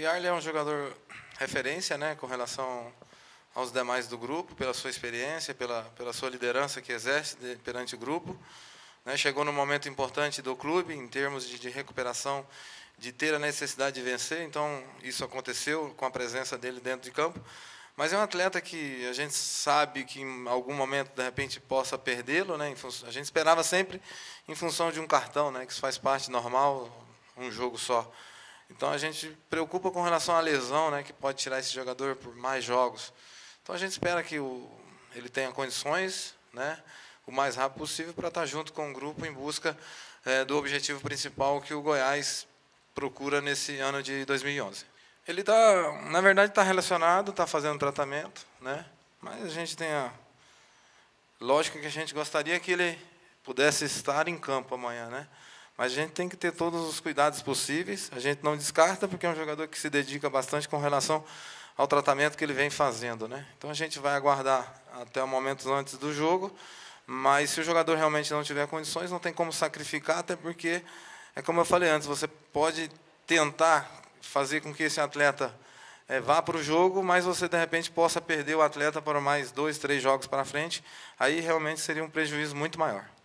Yarley é um jogador referência né, com relação aos demais do grupo, pela sua experiência, pela, pela sua liderança que exerce de, perante o grupo. Né, chegou num momento importante do clube, em termos de, de, recuperação, de ter a necessidade de vencer, então isso aconteceu com a presença dele dentro de campo. Mas é um atleta que a gente sabe que em algum momento, de repente, possa perdê-lo. Né, a gente esperava sempre em função de um cartão, né, que isso faz parte normal, um jogo só. Então a gente preocupa com relação à lesão, né, que pode tirar esse jogador por mais jogos. Então a gente espera que o, ele tenha condições, né, o mais rápido possível para estar tá junto com o grupo em busca é, do objetivo principal que o Goiás procura nesse ano de 2011. Ele está, na verdade, está relacionado, está fazendo tratamento, né? Mas a gente tem a lógico que a gente gostaria que ele pudesse estar em campo amanhã, né? Mas a gente tem que ter todos os cuidados possíveis. A gente não descarta, porque é um jogador que se dedica bastante com relação ao tratamento que ele vem fazendo. Né? Então a gente vai aguardar até o momento antes do jogo. Mas se o jogador realmente não tiver condições, não tem como sacrificar, até porque, é como eu falei antes, você pode tentar fazer com que esse atleta é, vá para o jogo, mas você de repente possa perder o atleta para mais dois, três jogos para frente. Aí realmente seria um prejuízo muito maior.